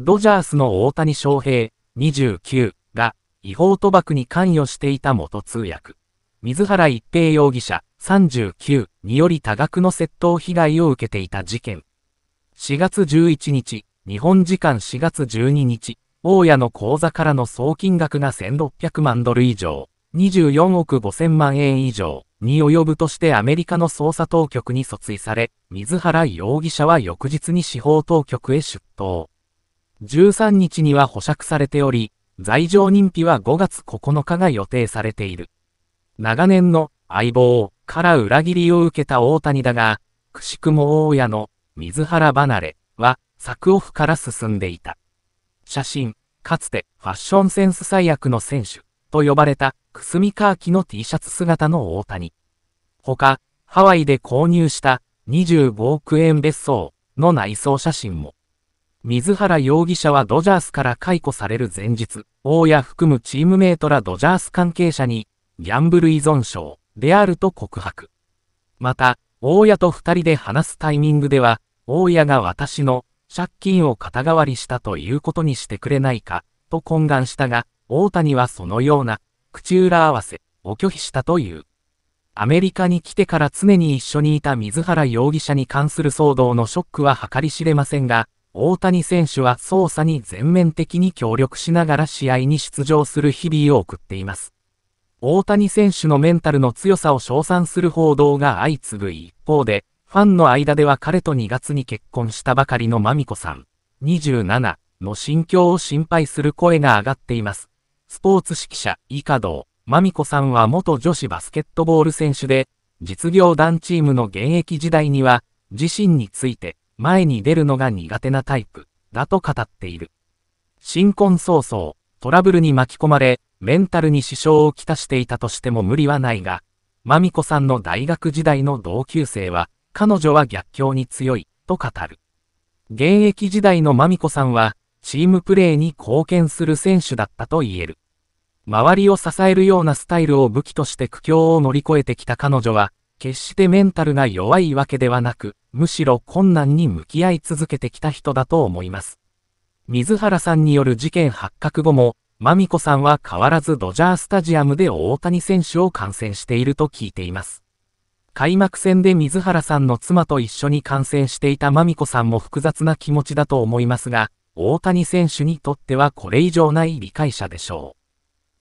ドジャースの大谷翔平、29が、違法賭博に関与していた元通訳、水原一平容疑者、39により多額の窃盗被害を受けていた事件。4月11日、日本時間4月12日、大家の口座からの総金額が1600万ドル以上、24億5000万円以上に及ぶとしてアメリカの捜査当局に訴追され、水原容疑者は翌日に司法当局へ出頭。13日には保釈されており、罪状認否は5月9日が予定されている。長年の相棒から裏切りを受けた大谷だが、くしくも大家の水原離れは作オフから進んでいた。写真、かつてファッションセンス最悪の選手と呼ばれたくすみカーキの T シャツ姿の大谷。他、ハワイで購入した25億円別荘の内装写真も。水原容疑者はドジャースから解雇される前日、大谷含むチームメイトらドジャース関係者に、ギャンブル依存症であると告白。また、大家と二人で話すタイミングでは、大家が私の借金を肩代わりしたということにしてくれないか、と懇願したが、大谷はそのような口裏合わせを拒否したという。アメリカに来てから常に一緒にいた水原容疑者に関する騒動のショックは計り知れませんが、大谷選手は捜査に全面的に協力しながら試合に出場する日々を送っています。大谷選手のメンタルの強さを称賛する報道が相次ぐ一方で、ファンの間では彼と2月に結婚したばかりのまみこさん、27の心境を心配する声が上がっています。スポーツ指揮者、イカドー、まみさんは元女子バスケットボール選手で、実業団チームの現役時代には、自身について、前に出るのが苦手なタイプだと語っている。新婚早々、トラブルに巻き込まれ、メンタルに支障をきたしていたとしても無理はないが、マミコさんの大学時代の同級生は、彼女は逆境に強い、と語る。現役時代のマミコさんは、チームプレーに貢献する選手だったと言える。周りを支えるようなスタイルを武器として苦境を乗り越えてきた彼女は、決してメンタルが弱いわけではなく、むしろ困難に向き合い続けてきた人だと思います。水原さんによる事件発覚後も、マミコさんは変わらずドジャースタジアムで大谷選手を観戦していると聞いています。開幕戦で水原さんの妻と一緒に観戦していたマミコさんも複雑な気持ちだと思いますが、大谷選手にとってはこれ以上ない理解者でしょう。